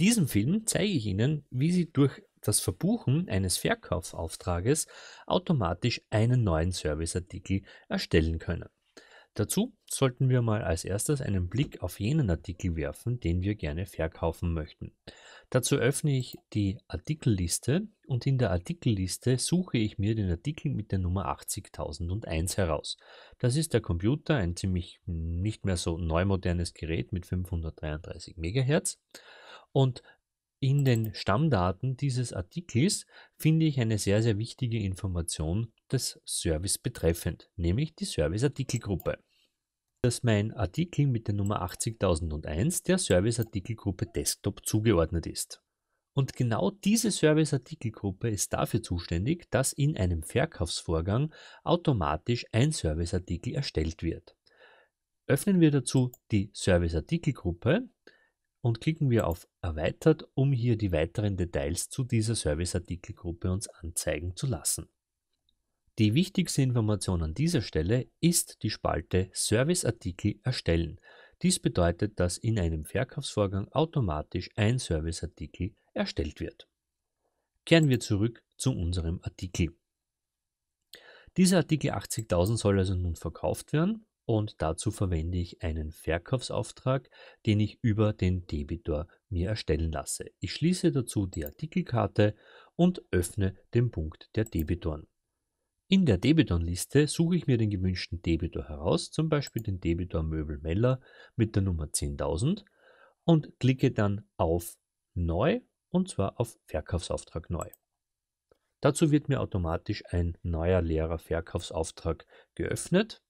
diesem Film zeige ich Ihnen, wie Sie durch das Verbuchen eines Verkaufsauftrages automatisch einen neuen Serviceartikel erstellen können. Dazu sollten wir mal als erstes einen Blick auf jenen Artikel werfen, den wir gerne verkaufen möchten. Dazu öffne ich die Artikelliste und in der Artikelliste suche ich mir den Artikel mit der Nummer 80001 heraus. Das ist der Computer, ein ziemlich nicht mehr so neumodernes Gerät mit 533 MHz. Und in den Stammdaten dieses Artikels finde ich eine sehr, sehr wichtige Information des Service betreffend, nämlich die Service-Artikelgruppe. Dass mein Artikel mit der Nummer 80001 der Service-Artikelgruppe Desktop zugeordnet ist. Und genau diese Service-Artikelgruppe ist dafür zuständig, dass in einem Verkaufsvorgang automatisch ein Service-Artikel erstellt wird. Öffnen wir dazu die Service-Artikelgruppe, und klicken wir auf Erweitert, um hier die weiteren Details zu dieser Serviceartikelgruppe uns anzeigen zu lassen. Die wichtigste Information an dieser Stelle ist die Spalte Serviceartikel erstellen. Dies bedeutet, dass in einem Verkaufsvorgang automatisch ein Serviceartikel erstellt wird. Kehren wir zurück zu unserem Artikel. Dieser Artikel 80.000 soll also nun verkauft werden und dazu verwende ich einen Verkaufsauftrag, den ich über den Debitor mir erstellen lasse. Ich schließe dazu die Artikelkarte und öffne den Punkt der Debitoren. In der Debitorenliste suche ich mir den gewünschten Debitor heraus, zum Beispiel den Debitor Möbel Meller mit der Nummer 10.000 und klicke dann auf Neu und zwar auf Verkaufsauftrag neu. Dazu wird mir automatisch ein neuer leerer Verkaufsauftrag geöffnet.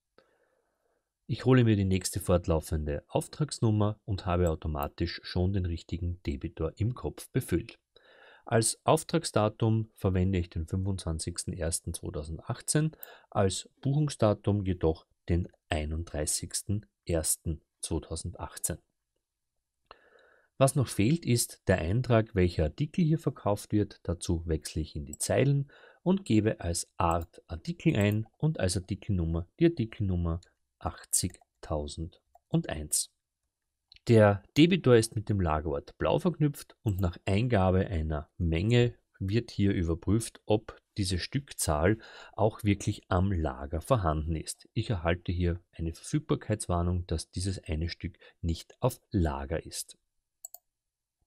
Ich hole mir die nächste fortlaufende Auftragsnummer und habe automatisch schon den richtigen Debitor im Kopf befüllt. Als Auftragsdatum verwende ich den 25.01.2018, als Buchungsdatum jedoch den 31.01.2018. Was noch fehlt, ist der Eintrag, welcher Artikel hier verkauft wird. Dazu wechsle ich in die Zeilen und gebe als Art Artikel ein und als Artikelnummer die Artikelnummer 80001. Der Debitor ist mit dem Lagerort blau verknüpft und nach Eingabe einer Menge wird hier überprüft, ob diese Stückzahl auch wirklich am Lager vorhanden ist. Ich erhalte hier eine Verfügbarkeitswarnung, dass dieses eine Stück nicht auf Lager ist.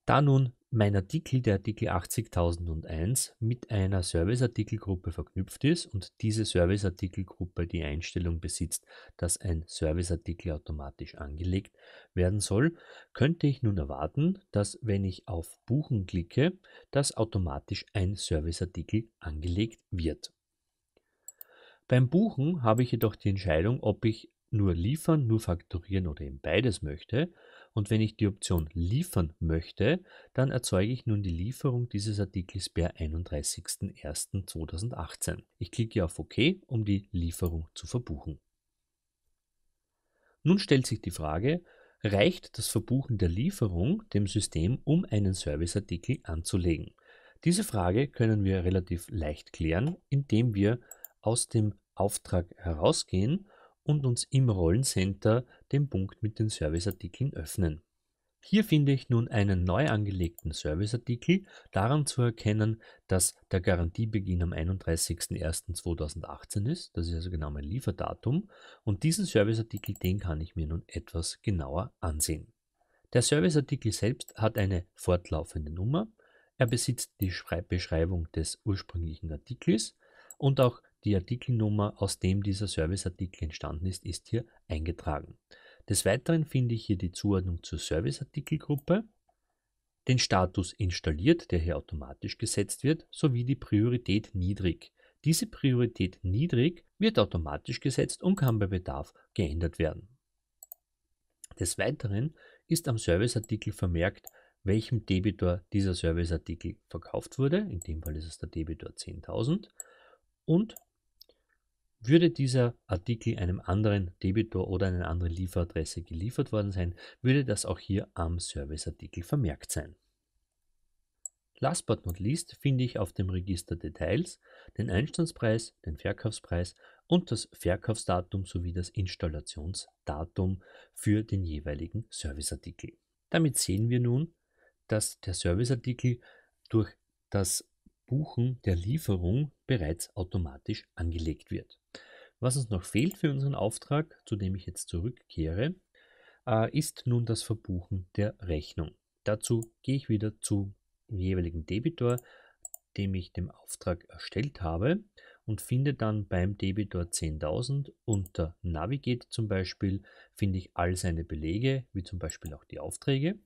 Da nun mein Artikel, der Artikel 80001, mit einer Serviceartikelgruppe verknüpft ist und diese Serviceartikelgruppe die Einstellung besitzt, dass ein Serviceartikel automatisch angelegt werden soll, könnte ich nun erwarten, dass wenn ich auf Buchen klicke, dass automatisch ein Serviceartikel angelegt wird. Beim Buchen habe ich jedoch die Entscheidung, ob ich nur liefern, nur fakturieren oder eben beides möchte. Und wenn ich die Option liefern möchte, dann erzeuge ich nun die Lieferung dieses Artikels per 31.01.2018. Ich klicke auf OK, um die Lieferung zu verbuchen. Nun stellt sich die Frage, reicht das Verbuchen der Lieferung dem System, um einen Serviceartikel anzulegen? Diese Frage können wir relativ leicht klären, indem wir aus dem Auftrag herausgehen und uns im Rollencenter den Punkt mit den Serviceartikeln öffnen. Hier finde ich nun einen neu angelegten Serviceartikel, daran zu erkennen, dass der Garantiebeginn am 31.01.2018 ist, das ist also genau mein Lieferdatum, und diesen Serviceartikel, den kann ich mir nun etwas genauer ansehen. Der Serviceartikel selbst hat eine fortlaufende Nummer, er besitzt die Beschreibung des ursprünglichen Artikels und auch die Artikelnummer, aus dem dieser Serviceartikel entstanden ist, ist hier eingetragen. Des Weiteren finde ich hier die Zuordnung zur Serviceartikelgruppe, den Status installiert, der hier automatisch gesetzt wird, sowie die Priorität niedrig. Diese Priorität niedrig wird automatisch gesetzt und kann bei Bedarf geändert werden. Des Weiteren ist am Serviceartikel vermerkt, welchem Debitor dieser Serviceartikel verkauft wurde. In dem Fall ist es der Debitor 10.000 und würde dieser Artikel einem anderen Debitor oder einer anderen Lieferadresse geliefert worden sein, würde das auch hier am Serviceartikel vermerkt sein. Last but not least finde ich auf dem Register Details, den Einstandspreis, den Verkaufspreis und das Verkaufsdatum sowie das Installationsdatum für den jeweiligen Serviceartikel. Damit sehen wir nun, dass der Serviceartikel durch das Buchen der Lieferung bereits automatisch angelegt wird. Was uns noch fehlt für unseren Auftrag, zu dem ich jetzt zurückkehre, äh, ist nun das Verbuchen der Rechnung. Dazu gehe ich wieder zum jeweiligen Debitor, dem ich den Auftrag erstellt habe und finde dann beim Debitor 10.000 unter Navigate zum Beispiel, finde ich all seine Belege, wie zum Beispiel auch die Aufträge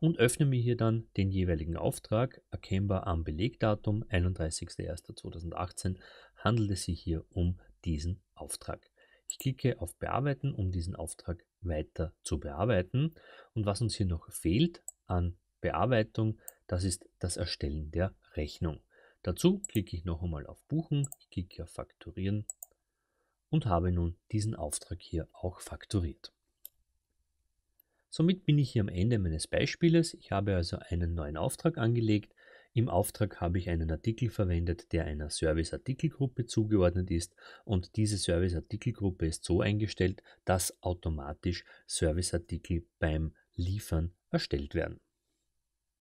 und öffne mir hier dann den jeweiligen Auftrag, erkennbar am Belegdatum 31.01.2018 handelt es sich hier um diesen Auftrag. Ich klicke auf Bearbeiten, um diesen Auftrag weiter zu bearbeiten. Und was uns hier noch fehlt an Bearbeitung, das ist das Erstellen der Rechnung. Dazu klicke ich noch einmal auf Buchen, ich klicke auf Fakturieren und habe nun diesen Auftrag hier auch fakturiert. Somit bin ich hier am Ende meines Beispieles. Ich habe also einen neuen Auftrag angelegt. Im Auftrag habe ich einen Artikel verwendet, der einer Service-Artikelgruppe zugeordnet ist und diese Service-Artikelgruppe ist so eingestellt, dass automatisch Service-Artikel beim Liefern erstellt werden.